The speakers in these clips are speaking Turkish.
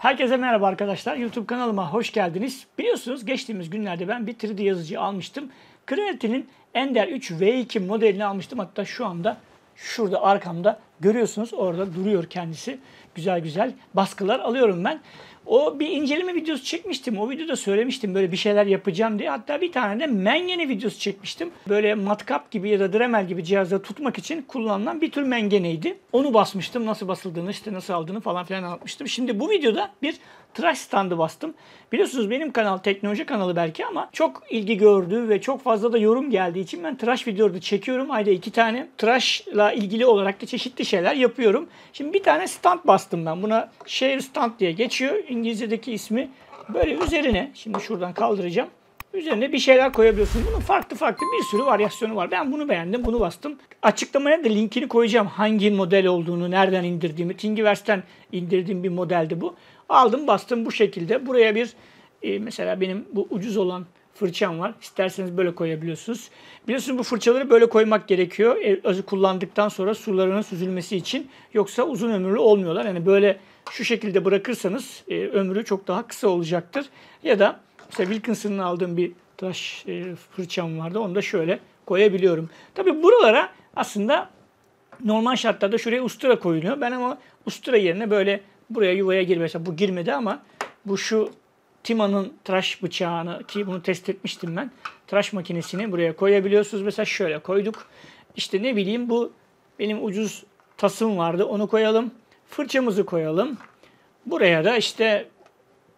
Herkese merhaba arkadaşlar. YouTube kanalıma hoş geldiniz. Biliyorsunuz geçtiğimiz günlerde ben bir 3D yazıcı almıştım. Creality'nin Ender 3 V2 modelini almıştım. Hatta şu anda şurada arkamda Görüyorsunuz orada duruyor kendisi. Güzel güzel baskılar alıyorum ben. O bir inceleme videosu çekmiştim. O videoda söylemiştim böyle bir şeyler yapacağım diye. Hatta bir tane de mengene videosu çekmiştim. Böyle matkap gibi ya da dremel gibi cihazda tutmak için kullanılan bir tür mengeneydi. Onu basmıştım. Nasıl basıldığını işte nasıl aldığını falan filan anlatmıştım. Şimdi bu videoda bir trash standı bastım. Biliyorsunuz benim kanal teknoloji kanalı belki ama çok ilgi gördü ve çok fazla da yorum geldiği için ben trash videoları çekiyorum. Ayda iki tane trashla ilgili olarak da çeşitli şeyler yapıyorum. Şimdi bir tane stand bastım ben. Buna share stand diye geçiyor. İngilizce'deki ismi. Böyle üzerine, şimdi şuradan kaldıracağım. Üzerine bir şeyler koyabiliyorsun. Bunun farklı farklı bir sürü varyasyonu var. Ben bunu beğendim, bunu bastım. Açıklamaya da linkini koyacağım. Hangi model olduğunu, nereden indirdiğimi. Thingiverse'den indirdiğim bir modeldi bu. Aldım, bastım bu şekilde. Buraya bir e, mesela benim bu ucuz olan fırçam var. İsterseniz böyle koyabiliyorsunuz. Biliyorsunuz bu fırçaları böyle koymak gerekiyor. E, azı kullandıktan sonra sularının süzülmesi için. Yoksa uzun ömürlü olmuyorlar. Yani böyle şu şekilde bırakırsanız e, ömrü çok daha kısa olacaktır. Ya da mesela Wilkinson'ın aldığım bir tıraş e, fırçam vardı. Onu da şöyle koyabiliyorum. Tabi buralara aslında normal şartlarda şuraya ustura koyuluyor. Ben ama ustura yerine böyle buraya yuvaya girmesi. Bu girmedi ama bu şu Tima'nın tıraş bıçağını ki bunu test etmiştim ben. Tıraş makinesini buraya koyabiliyorsunuz. Mesela şöyle koyduk. İşte ne bileyim bu benim ucuz tasım vardı. Onu koyalım. Fırçamızı koyalım. Buraya da işte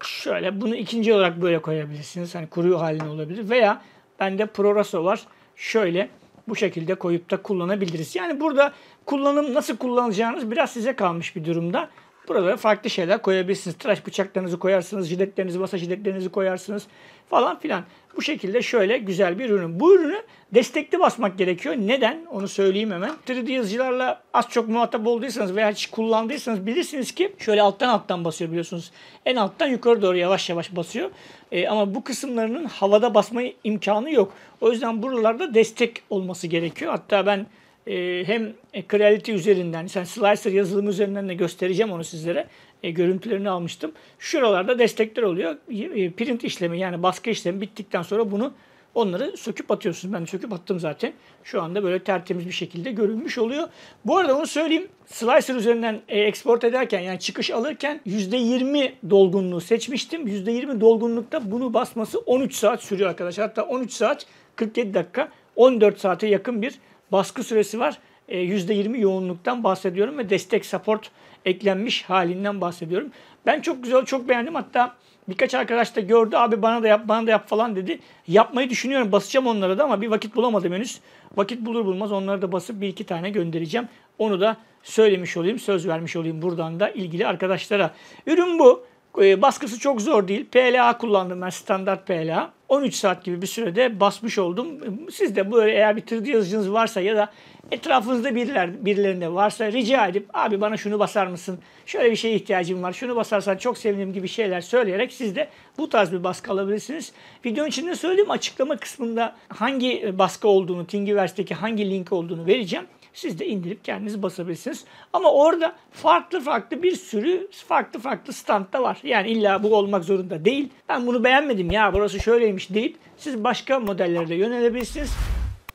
şöyle bunu ikinci olarak böyle koyabilirsiniz. Hani kuru haline olabilir. Veya bende Proraso var. Şöyle bu şekilde koyup da kullanabiliriz. Yani burada kullanım nasıl kullanacağınız biraz size kalmış bir durumda. Buralara farklı şeyler koyabilirsiniz. Tıraş bıçaklarınızı koyarsınız, jiletlerinizi, masa jiletlerinizi koyarsınız falan filan. Bu şekilde şöyle güzel bir ürün. Bu ürünü destekli basmak gerekiyor. Neden? Onu söyleyeyim hemen. 3D yazıcılarla az çok muhatap olduysanız veya hiç kullandıysanız bilirsiniz ki şöyle alttan alttan basıyor biliyorsunuz. En alttan yukarı doğru yavaş yavaş basıyor. E, ama bu kısımlarının havada basma imkanı yok. O yüzden buralarda destek olması gerekiyor. Hatta ben ee, e, hem Creality üzerinden, yani Slicer yazılımı üzerinden de göstereceğim onu sizlere. E, görüntülerini almıştım. Şuralarda destekler oluyor. E, print işlemi yani baskı işlemi bittikten sonra bunu onları söküp atıyorsunuz. Ben söküp attım zaten. Şu anda böyle tertemiz bir şekilde görünmüş oluyor. Bu arada onu söyleyeyim. Slicer üzerinden e, export ederken yani çıkış alırken %20 dolgunluğu seçmiştim. %20 dolgunlukta bunu basması 13 saat sürüyor arkadaşlar. Hatta 13 saat 47 dakika 14 saate yakın bir baskı süresi var. E, %20 yoğunluktan bahsediyorum ve destek support eklenmiş halinden bahsediyorum. Ben çok güzel, çok beğendim. Hatta birkaç arkadaş da gördü. Abi bana da yap, bana da yap falan dedi. Yapmayı düşünüyorum. Basacağım onlara da ama bir vakit bulamadım henüz. Vakit bulur bulmaz onları da basıp bir iki tane göndereceğim. Onu da söylemiş olayım, söz vermiş olayım buradan da ilgili arkadaşlara. Ürün bu. E, baskısı çok zor değil. PLA kullandım ben standart PLA. 13 saat gibi bir sürede basmış oldum. Siz de böyle eğer bir tırdı yazıcınız varsa ya da etrafınızda biriler, birilerinde varsa rica edip abi bana şunu basar mısın? Şöyle bir şeye ihtiyacım var. Şunu basarsan çok sevinirim gibi şeyler söyleyerek siz de bu tarz bir baskı alabilirsiniz. Videonun içinde söylediğim açıklama kısmında hangi baskı olduğunu, Thingiverse'deki hangi link olduğunu vereceğim siz de indirip kendiniz basabilirsiniz. Ama orada farklı farklı bir sürü farklı farklı standta var. Yani illa bu olmak zorunda değil. Ben bunu beğenmedim ya burası şöyleymiş iş deyip siz başka modellerde yönelebilirsiniz.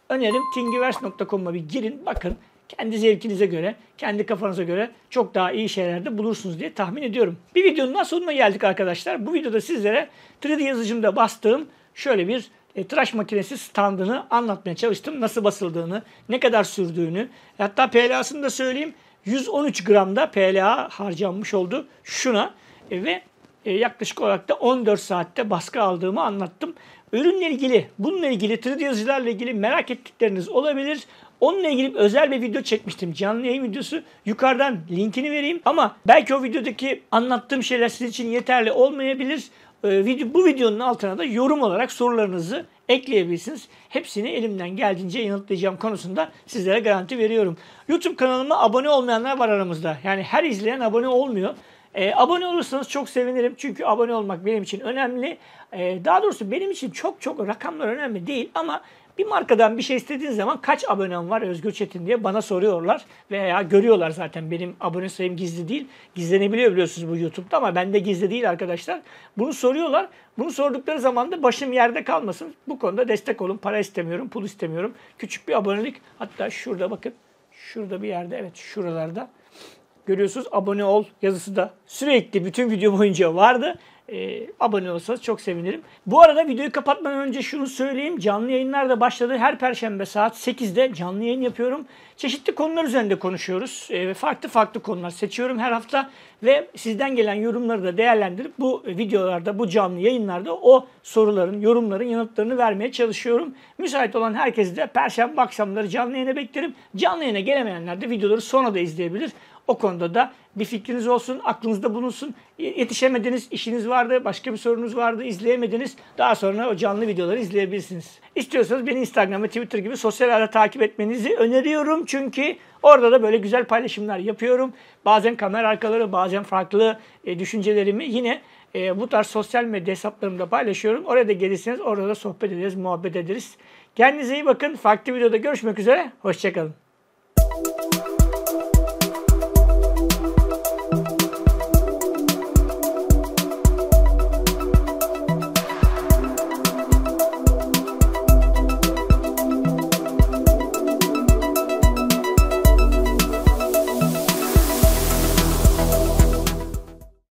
Önerim thingiverse.com'a bir girin bakın. Kendi zevkinize göre, kendi kafanıza göre çok daha iyi şeyler de bulursunuz diye tahmin ediyorum. Bir videonun daha sonuna geldik arkadaşlar. Bu videoda sizlere 3D yazıcımda bastığım şöyle bir e, tıraş makinesi standını anlatmaya çalıştım. Nasıl basıldığını, ne kadar sürdüğünü. Hatta PLA'sını da söyleyeyim. 113 gramda PLA harcanmış oldu şuna. E, ve e, yaklaşık olarak da 14 saatte baskı aldığımı anlattım. Ürünle ilgili, bununla ilgili, 3D yazıcılarla ilgili merak ettikleriniz olabilir. Onunla ilgili özel bir video çekmiştim. Canlı yayın videosu. Yukarıdan linkini vereyim. Ama belki o videodaki anlattığım şeyler sizin için yeterli olmayabilir. E, bu videonun altına da yorum olarak sorularınızı ekleyebilirsiniz. Hepsini elimden geldiğince yanıtlayacağım konusunda sizlere garanti veriyorum. YouTube kanalıma abone olmayanlar var aramızda. Yani her izleyen abone olmuyor. E, abone olursanız çok sevinirim. Çünkü abone olmak benim için önemli. E, daha doğrusu benim için çok çok rakamlar önemli değil ama bir markadan bir şey istediğin zaman kaç abonem var Özgür Çetin diye bana soruyorlar veya görüyorlar zaten benim abone sayım gizli değil. Gizlenebiliyor biliyorsunuz bu YouTube'da ama bende gizli değil arkadaşlar. Bunu soruyorlar. Bunu sordukları zaman da başım yerde kalmasın. Bu konuda destek olun. Para istemiyorum, pul istemiyorum. Küçük bir abonelik. Hatta şurada bakın. Şurada bir yerde evet şuralarda görüyorsunuz abone ol yazısı da sürekli bütün video boyunca vardı. E, abone olsanız çok sevinirim. Bu arada videoyu kapatmadan önce şunu söyleyeyim. Canlı yayınlar da başladı. Her perşembe saat 8'de canlı yayın yapıyorum. Çeşitli konular üzerinde konuşuyoruz. E, farklı farklı konular seçiyorum her hafta. Ve sizden gelen yorumları da değerlendirip bu videolarda, bu canlı yayınlarda o soruların, yorumların yanıtlarını vermeye çalışıyorum. Müsait olan herkesi de perşembe akşamları canlı yayına beklerim. Canlı yayına gelemeyenler de videoları sonra da izleyebilir. O konuda da bir fikriniz olsun, aklınızda bulunsun. Yetişemediniz, işiniz vardı, başka bir sorunuz vardı, izleyemediniz. Daha sonra o canlı videoları izleyebilirsiniz. İstiyorsanız beni Instagram ve Twitter gibi sosyal ağda takip etmenizi öneriyorum. Çünkü orada da böyle güzel paylaşımlar yapıyorum. Bazen kamera arkaları, bazen farklı e, düşüncelerimi yine e, bu tarz sosyal medya hesaplarımda paylaşıyorum. Oraya da gelirseniz orada da sohbet ederiz, muhabbet ederiz. Kendinize iyi bakın. Farklı videoda görüşmek üzere. Hoşçakalın.